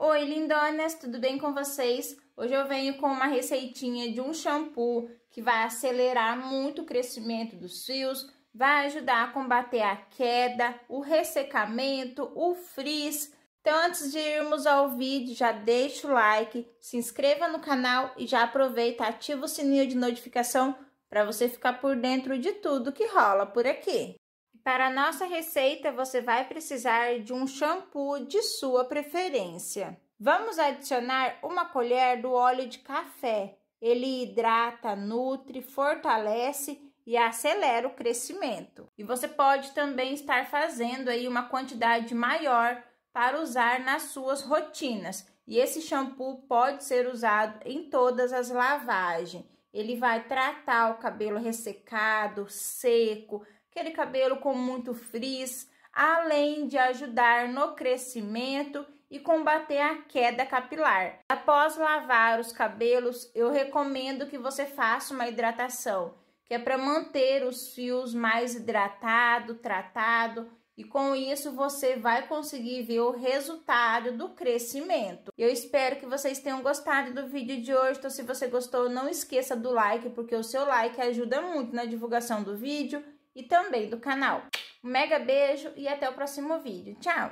Oi, lindonas, tudo bem com vocês? Hoje eu venho com uma receitinha de um shampoo que vai acelerar muito o crescimento dos fios, vai ajudar a combater a queda, o ressecamento, o frizz. Então, antes de irmos ao vídeo, já deixa o like, se inscreva no canal e já aproveita, ativa o sininho de notificação para você ficar por dentro de tudo que rola por aqui. Para nossa receita, você vai precisar de um shampoo de sua preferência. Vamos adicionar uma colher do óleo de café. Ele hidrata, nutre, fortalece e acelera o crescimento. E você pode também estar fazendo aí uma quantidade maior para usar nas suas rotinas. E esse shampoo pode ser usado em todas as lavagens. Ele vai tratar o cabelo ressecado, seco, aquele cabelo com muito frizz, além de ajudar no crescimento e combater a queda capilar. Após lavar os cabelos, eu recomendo que você faça uma hidratação, que é para manter os fios mais hidratado, tratado, e com isso você vai conseguir ver o resultado do crescimento. Eu espero que vocês tenham gostado do vídeo de hoje. Então, se você gostou, não esqueça do like, porque o seu like ajuda muito na divulgação do vídeo e também do canal. Um mega beijo e até o próximo vídeo. Tchau!